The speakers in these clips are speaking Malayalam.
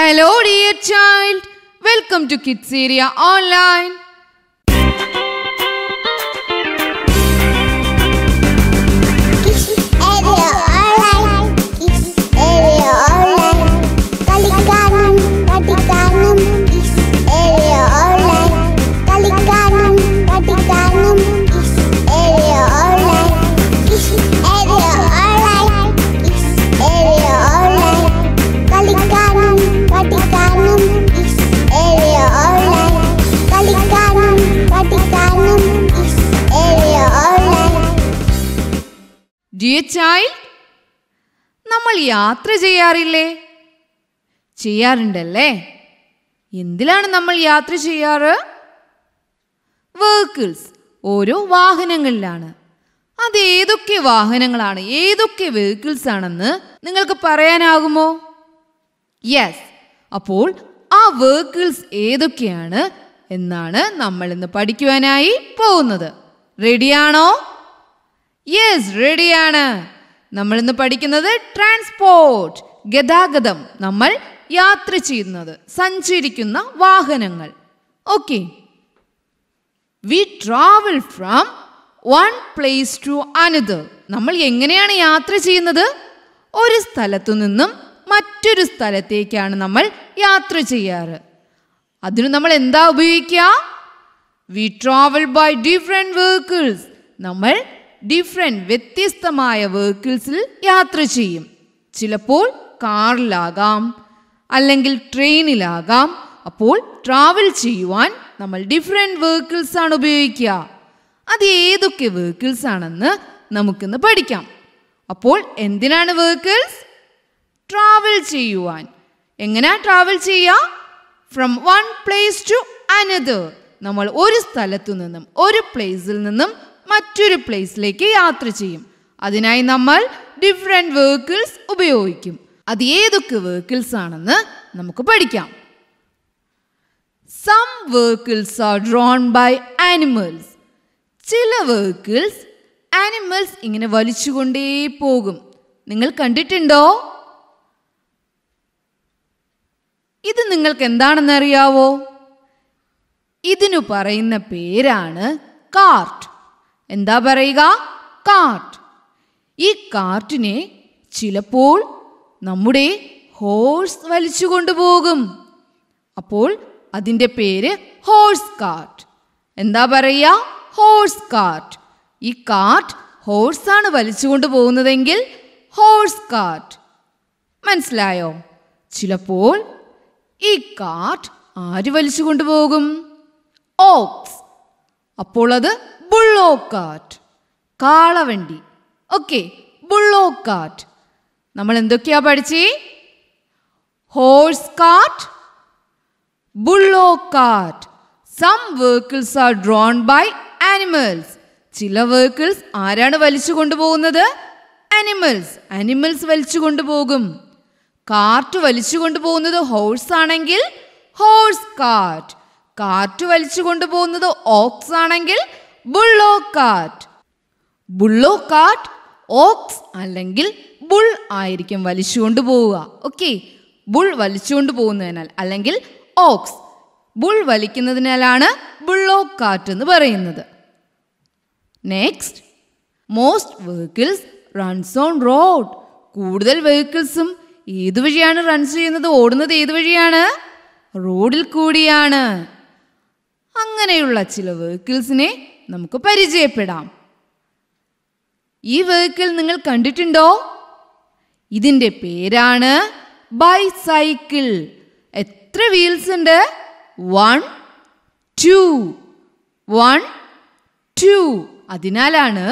Hello dear child, welcome to Kids Area Online. നമ്മൾ യാത്ര ചെയ്യാറില്ലേ ചെയ്യാറുണ്ടല്ലേ എന്തിലാണ് നമ്മൾ യാത്ര ചെയ്യാറ് വെഹിക്കിൾസ് ഓരോ വാഹനങ്ങളിലാണ് അത് ഏതൊക്കെ വാഹനങ്ങളാണ് ഏതൊക്കെ വെഹിക്കിൾസ് ആണെന്ന് നിങ്ങൾക്ക് പറയാനാകുമോ യെസ് അപ്പോൾ ആ വെഹിക്കിൾസ് ഏതൊക്കെയാണ് എന്നാണ് നമ്മൾ ഇന്ന് പഠിക്കുവാനായി പോകുന്നത് റെഡിയാണോ യെസ് റെഡിയാണ് നമ്മൾ ഇന്ന് പഠിക്കുന്നത് ട്രാൻസ്പോർട്ട് ഗതാഗതം നമ്മൾ യാത്ര ചെയ്യുന്നത് സഞ്ചരിക്കുന്ന വാഹനങ്ങൾ okay we travel from one place to another നമ്മൾ എങ്ങനെയാണ് യാത്ര ചെയ്യുന്നത് ഒരു സ്ഥലത്തു നിന്നും മറ്റൊരു സ്ഥലത്തേക്കാണ് നമ്മൾ യാത്ര ചെയ്യാറ് അതിന് നമ്മൾ എന്താ ഉപയോഗിക്കുക we travel by different vehicles നമ്മൾ ഡിഫറെൻ്റ് വ്യത്യസ്തമായ വെഹിക്കിൾസിൽ യാത്ര ചെയ്യും ചിലപ്പോൾ കാറിലാകാം അല്ലെങ്കിൽ ട്രെയിനിലാകാം അപ്പോൾ ട്രാവൽ ചെയ്യുവാൻ നമ്മൾ ഡിഫറെൻ്റ് ആണ് ഉപയോഗിക്കുക അത് ഏതൊക്കെ വെഹിക്കിൾസ് ആണെന്ന് നമുക്കിന്ന് പഠിക്കാം അപ്പോൾ എന്തിനാണ് വെഹിക്കിൾസ് ട്രാവൽ ചെയ്യുവാൻ എങ്ങനെയാ ട്രാവൽ ചെയ്യുക from one place to another നമ്മൾ ഒരു സ്ഥലത്തു നിന്നും ഒരു പ്ലേസിൽ നിന്നും മറ്റൊരു പ്ലേസിലേക്ക് യാത്ര ചെയ്യും അതിനായി നമ്മൾ ഡിഫറെൻറ്റ് വെഹിക്കിൾസ് ഉപയോഗിക്കും അത് ഏതൊക്കെ വെഹിക്കിൾസ് ആണെന്ന് നമുക്ക് പഠിക്കാം some vehicles are drawn by animals ചില വെഹിക്കിൾസ് ആനിമൽസ് ഇങ്ങനെ വലിച്ചുകൊണ്ടേ പോകും നിങ്ങൾ കണ്ടിട്ടുണ്ടോ ഇത് നിങ്ങൾക്ക് എന്താണെന്നറിയാവോ ഇതിനു പറയുന്ന പേരാണ് കാർട്ട് എന്താ പറയുക കാർട്ട് ഈ കാർട്ടിനെ ചിലപ്പോൾ നമ്മുടെ ഹോഴ്സ് വലിച്ചു കൊണ്ടുപോകും അപ്പോൾ അതിൻ്റെ പേര് ഹോഴ്സ് കാർട്ട് എന്താ പറയുക ഹോഴ്സ് കാർട്ട് ഈ കാർട്ട് ഹോഴ്സാണ് വലിച്ചുകൊണ്ട് പോകുന്നതെങ്കിൽ ഹോഴ്സ് കാർട്ട് മനസ്സിലായോ ചിലപ്പോൾ ഈ കാർട്ട് ആര് വലിച്ചു കൊണ്ടുപോകും ഓക്സ് അപ്പോൾ അത് കാറ്റ് കാളവണ്ടി ഓക്കെ കാറ്റ് നമ്മൾ എന്തൊക്കെയാ പഠിച്ചേ horse cart cart some vehicles are drawn by animals ചില വേക്കിൾസ് ആരാണ് വലിച്ചു കൊണ്ടുപോകുന്നത് അനിമൽസ് അനിമൽസ് വലിച്ചു കൊണ്ടുപോകും കാർട്ട് വലിച്ചു കൊണ്ടുപോകുന്നത് ഹോഴ്സ് ആണെങ്കിൽ ഹോഴ്സ് കാർട്ട് കാറ്റ് വലിച്ചു കൊണ്ടുപോകുന്നത് ഓക്സ് ആണെങ്കിൽ ബുള്ളോ കാറ്റ് ബുള്ളോ കാറ്റ് ഓക്സ് അല്ലെങ്കിൽ ബുൾ ആയിരിക്കും വലിച്ചു കൊണ്ടുപോവുക ഓക്കെ ബുൾ വലിച്ചു കൊണ്ടുപോകുന്നതിനാൽ അല്ലെങ്കിൽ ഓക്സ് ബുൾ വലിക്കുന്നതിനാലാണ് ബുള്ളോ കാറ്റ് എന്ന് പറയുന്നത് next most vehicles runs on road കൂടുതൽ വെഹിക്കിൾസും ഏതു വഴിയാണ് റൺസ് ചെയ്യുന്നത് ഓടുന്നത് ഏതു വഴിയാണ് റോഡിൽ കൂടിയാണ് അങ്ങനെയുള്ള ചില വെഹിക്കിൾസിനെ നമുക്ക് പരിചയപ്പെടാം ഈ വെഹിക്കിൾ നിങ്ങൾ കണ്ടിട്ടുണ്ടോ ഇതിൻ്റെ പേരാണ് ബൈസൈക്കിൾ എത്ര വീൽസ് ഉണ്ട് വൺ ടു വൺ ടു അതിനാലാണ്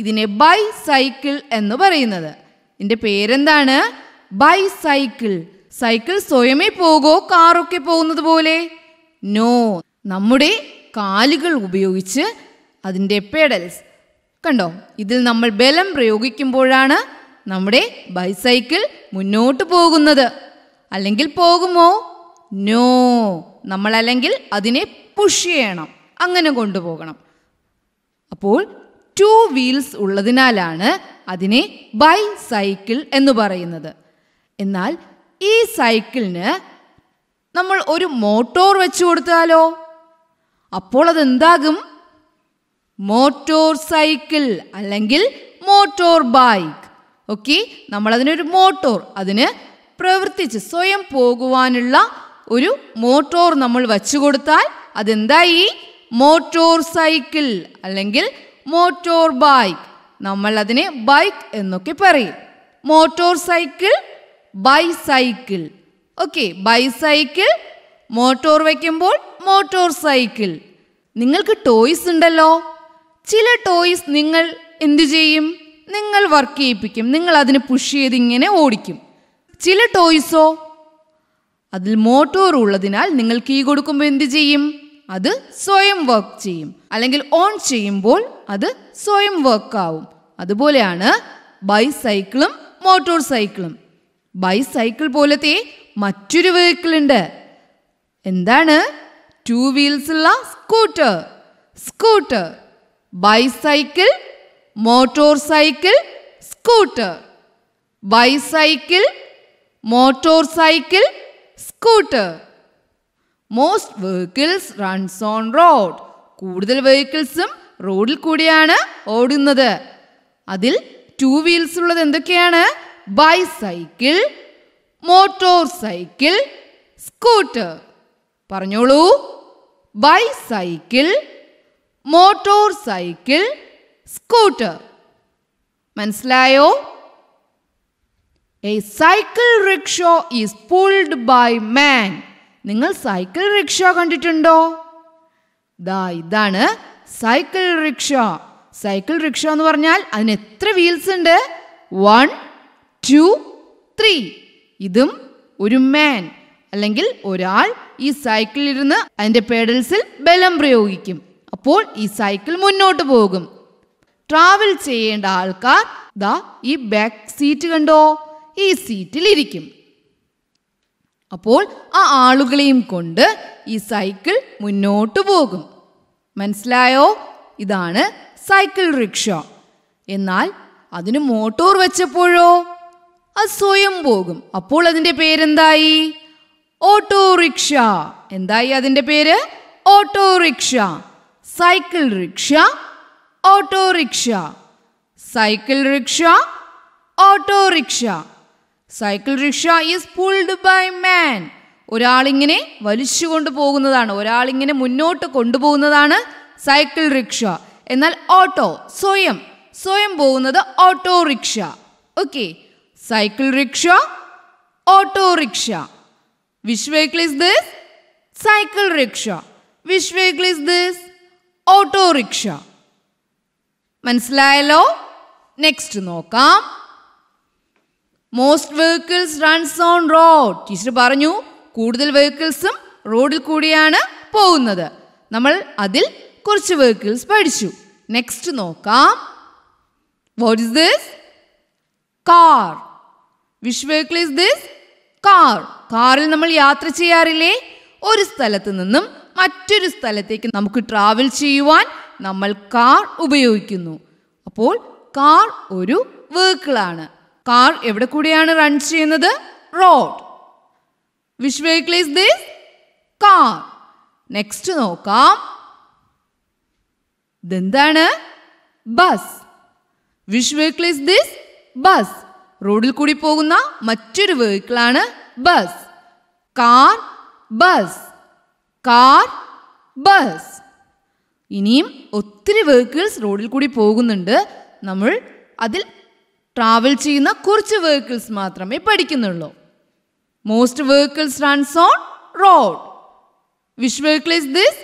ഇതിനെ ബൈസൈക്കിൾ എന്ന് പറയുന്നത് ഇതിൻ്റെ പേരെന്താണ് ബൈസൈക്കിൾ സൈക്കിൾ സ്വയമേ പോകോ കാറൊക്കെ പോകുന്നത് പോലെ നോ നമ്മുടെ കാലുകൾ ഉപയോഗിച്ച് അതിൻ്റെ പേഡൽസ് കണ്ടോ ഇതിൽ നമ്മൾ ബലം പ്രയോഗിക്കുമ്പോഴാണ് നമ്മുടെ ബൈസൈക്കിൾ മുന്നോട്ട് പോകുന്നത് അല്ലെങ്കിൽ പോകുമോ നോ നമ്മൾ അല്ലെങ്കിൽ അതിനെ പുഷ് ചെയ്യണം അങ്ങനെ കൊണ്ടുപോകണം അപ്പോൾ ടു വീൽസ് ഉള്ളതിനാലാണ് അതിനെ ബൈ സൈക്കിൾ എന്ന് പറയുന്നത് എന്നാൽ ഈ സൈക്കിളിന് നമ്മൾ ഒരു മോട്ടോർ വെച്ചു കൊടുത്താലോ അപ്പോൾ അതെന്താകും മോട്ടോർ സൈക്കിൾ അല്ലെങ്കിൽ മോട്ടോർ ബൈക്ക് ഓക്കെ നമ്മളതിനൊരു മോട്ടോർ അതിന് പ്രവർത്തിച്ച് സ്വയം പോകുവാനുള്ള ഒരു മോട്ടോർ നമ്മൾ വച്ചു കൊടുത്താൽ അതെന്തായി മോട്ടോർ സൈക്കിൾ അല്ലെങ്കിൽ മോട്ടോർ ബൈക്ക് നമ്മൾ അതിനെ ബൈക്ക് എന്നൊക്കെ പറയും motorcycle bicycle okay bicycle motor വയ്ക്കുമ്പോൾ മോട്ടോർ സൈക്കിൾ നിങ്ങൾക്ക് ടോയ്സ് ഉണ്ടല്ലോ ചില ടോയ്സ് നിങ്ങൾ എന്തു ചെയ്യും നിങ്ങൾ വർക്ക് ചെയ്യിപ്പിക്കും നിങ്ങൾ അതിന് പുഷ് ചെയ്ത് ഇങ്ങനെ ഓടിക്കും ചില ടോയ്സോ അതിൽ മോട്ടോർ ഉള്ളതിനാൽ നിങ്ങൾ കീ കൊടുക്കുമ്പോൾ എന്തു ചെയ്യും അത് സ്വയം വർക്ക് ചെയ്യും അല്ലെങ്കിൽ ഓൺ ചെയ്യുമ്പോൾ അത് സ്വയം വർക്ക് ആവും അതുപോലെയാണ് ബൈസൈക്കിളും മോട്ടോർ സൈക്കിളും ബൈസൈക്കിൾ പോലത്തെ മറ്റൊരു വെഹിക്കിൾ ഉണ്ട് എന്താണ് ടു വീൽസ് ഉള്ള scooter scooter bicycle motorcycle scooter bicycle motorcycle scooter most vehicles runs on road കൂടുതൽ വെഹിക്കിൾസും റോഡിൽ കൂടിയാണ് ഓടുന്നത് അതിൽ ടു വീൽസ് ഉള്ളത് എന്തൊക്കെയാണ് ബൈസൈക്കിൾ മോട്ടോർ സൈക്കിൾ സ്കൂട്ടർ പറഞ്ഞോളൂ ബൈസൈക്കിൾ മോട്ടോർ സൈക്കിൾ സ്കൂട്ടർ മനസ്സിലായോ a cycle rickshaw is pulled by man നിങ്ങൾ സൈക്കിൾ റിക്ഷ കണ്ടിട്ടുണ്ടോ ദാ ഇതാണ് സൈക്കിൾ റിക്ഷ സൈക്കിൾ റിക്ഷ എന്ന് പറഞ്ഞാൽ അതിന് എത്ര വീൽസ് ഉണ്ട് വൺ ടു ത്രീ ഇതും ഒരു മാൻ അല്ലെങ്കിൽ ഒരാൾ ഈ സൈക്കിളിലിരുന്ന് അതിൻ്റെ പെഡൽസിൽ ബലം പ്രയോഗിക്കും അപ്പോൾ ഈ സൈക്കിൾ മുന്നോട്ട് പോകും ട്രാവൽ ചെയ്യേണ്ട ആൾക്കാർ ദാ ഈ ബാക്ക് സീറ്റ് കണ്ടോ ഈ സീറ്റിൽ ഇരിക്കും അപ്പോൾ ആ ആളുകളെയും കൊണ്ട് ഈ സൈക്കിൾ മുന്നോട്ട് പോകും മനസ്സിലായോ ഇതാണ് സൈക്കിൾ റിക്ഷ എന്നാൽ അതിന് മോട്ടോർ വെച്ചപ്പോഴോ അത് സ്വയം പോകും അപ്പോൾ അതിൻ്റെ പേരെന്തായി ഓട്ടോറിക്ഷ എന്തായി അതിൻ്റെ പേര് auto rickshaw cycle rickshaw auto rickshaw cycle rickshaw auto rickshaw cycle rickshaw is pulled by man ഒരാളിങ്ങനെ വലിച്ചു കൊണ്ടുപോകുന്നതാണ് ഒരാളിങ്ങനെ മുന്നോട്ട് കൊണ്ടുപോകുന്നതാണ് സൈക്കിൾ റിക്ഷ എന്നാൽ ഓട്ടോ സ്വയം സ്വയം പോകുന്നത് auto rickshaw okay cycle rickshaw auto rickshaw Which vehicle is this? Cycle rickshaw. Which vehicle is this? Auto rickshaw. മനസ്സിലായല്ലോ നെക്സ്റ്റ് നോക്കാം most vehicles runs on road teacher പറഞ്ഞു കൂടുതൽ വെഹിക്കിൾസും റോഡിൽ കൂടിയാണ് പോകുന്നത് നമ്മൾ അതിൽ കുറച്ച് വെഹിക്കിൾസ് പഠിച്ചു നെക്സ്റ്റ് നോക്കാം what is this car which vehicle is this car കാറിൽ നമ്മൾ യാത്ര ചെയ്യാറില്ലേ ഒരു സ്ഥലത്ത് നിന്നും മറ്റൊരു സ്ഥലത്തേക്ക് നമുക്ക് ട്രാവൽ ചെയ്യുവാൻ നമ്മൾ കാർ ഉപയോഗിക്കുന്നു അപ്പോൾ കാർ ഒരു വെഹിക്കിളാണ് കാർ എവിടെ കൂടെയാണ് റൺ ചെയ്യുന്നത് road which vehicle is this car next നോക്കാം ഇതെന്താണ് bus which vehicle is this bus റോഡിൽ കൂടി പോകുന്ന മറ്റൊരു വെഹിക്കിളാണ് bus car bus car bus ഇനിയും ഒത്തിരി വെഹിക്കിൾസ് റോഡിൽ കൂടി പോകുന്നുണ്ട് നമ്മൾ അതിൽ ട്രാവൽ ചെയ്യുന്ന കുറച്ച് വെഹിക്കിൾസ് മാത്രമേ പഠിക്കുന്നുള്ളൂ most vehicles runs on road which vehicle is this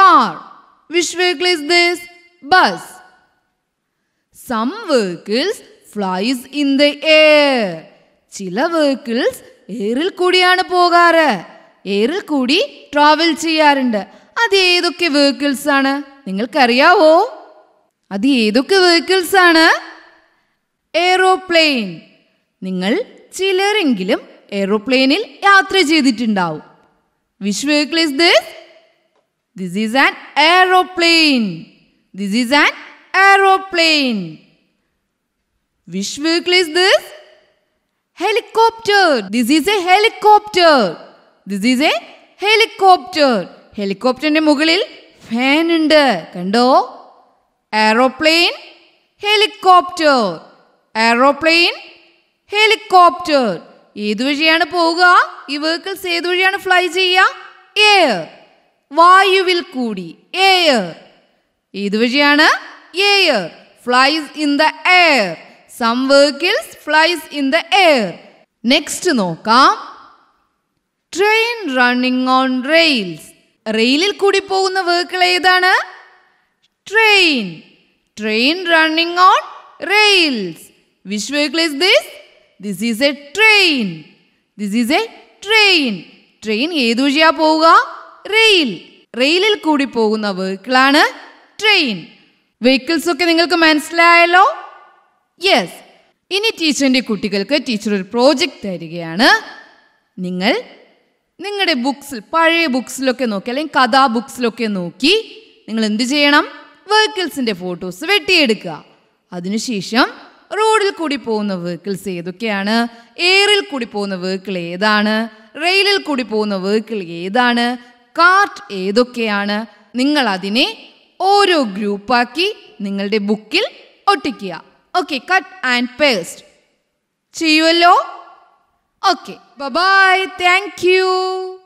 car which vehicle is this bus some vehicles flies in the air ചില വെഹിക്കിൾസ് എയറിൽ കൂടിയാണ് പോകാറ് എയറിൽ കൂടി ട്രാവൽ ചെയ്യാറുണ്ട് അത് ഏതൊക്കെ വെഹിക്കിൾസ് ആണ് നിങ്ങൾക്കറിയാവോ അത് ഏതൊക്കെ വെഹിക്കിൾസ് ആണ് എയ്റോപ്ലെയിൻ നിങ്ങൾ ചിലരെങ്കിലും എയ്റോപ്ലെയിനിൽ യാത്ര ചെയ്തിട്ടുണ്ടാവും which vehicle is this this is an aeroplane this is an aeroplane which vehicle is this helicopter. This is a helicopter. This is a helicopter. ഹെലികോപ്റ്ററിന്റെ മുകളിൽ ഫാൻ ഉണ്ട് കണ്ടോ എയറോപ്ലെയിൻ ഹെലികോപ്റ്റർ എയറോപ്ലെയിൻ ഹെലികോപ്റ്റർ ഏതു വഴിയാണ് പോവുക ഈ വെഹിക്കിൾസ് ഏതു വഴിയാണ് ഫ്ലൈ ചെയ്യുക എയർ വായുവിൽ കൂടി എയർ ഏതു വഴിയാണ് air flies in the air some vehicles flies in the air next നോക്കാം ട്രെയിൻ റണ്ണിങ് ഓൺ റെയിൽസ് റെയിലിൽ കൂടി പോകുന്ന വെഹിക്കിൾ ഏതാണ് train train running on rails which vehicle is this this is a train this is a train train ഏതു വഴിയാ പോവുക റെയിൽ റെയിലിൽ കൂടി പോകുന്ന വെഹിക്കിളാണ് ട്രെയിൻ വെഹിക്കിൾസ് ഒക്കെ നിങ്ങൾക്ക് മനസ്സിലായല്ലോ യെസ് ഇനി ടീച്ചറിൻ്റെ കുട്ടികൾക്ക് ടീച്ചർ ഒരു പ്രോജക്റ്റ് തരികയാണ് നിങ്ങൾ നിങ്ങളുടെ ബുക്സിൽ പഴയ ബുക്സിലൊക്കെ നോക്കി അല്ലെങ്കിൽ കഥാ ബുക്സിലൊക്കെ നോക്കി നിങ്ങൾ എന്ത് ചെയ്യണം വെഹിക്കിൾസിൻ്റെ ഫോട്ടോസ് വെട്ടിയെടുക്കുക അതിനുശേഷം റോഡിൽ കൂടി പോകുന്ന വെഹിക്കിൾസ് ഏതൊക്കെയാണ് എയറിൽ കൂടി പോകുന്ന വെഹിക്കിൾ ഏതാണ് റെയിലിൽ കൂടി പോകുന്ന വെഹിക്കിൾ ഏതാണ് കാർട്ട് ഏതൊക്കെയാണ് നിങ്ങൾ അതിനെ ഓരോ ഗ്രൂപ്പാക്കി നിങ്ങളുടെ ബുക്കിൽ ഒട്ടിക്കുക Okay, cut and paste. See you below. Okay, bye-bye. Thank you.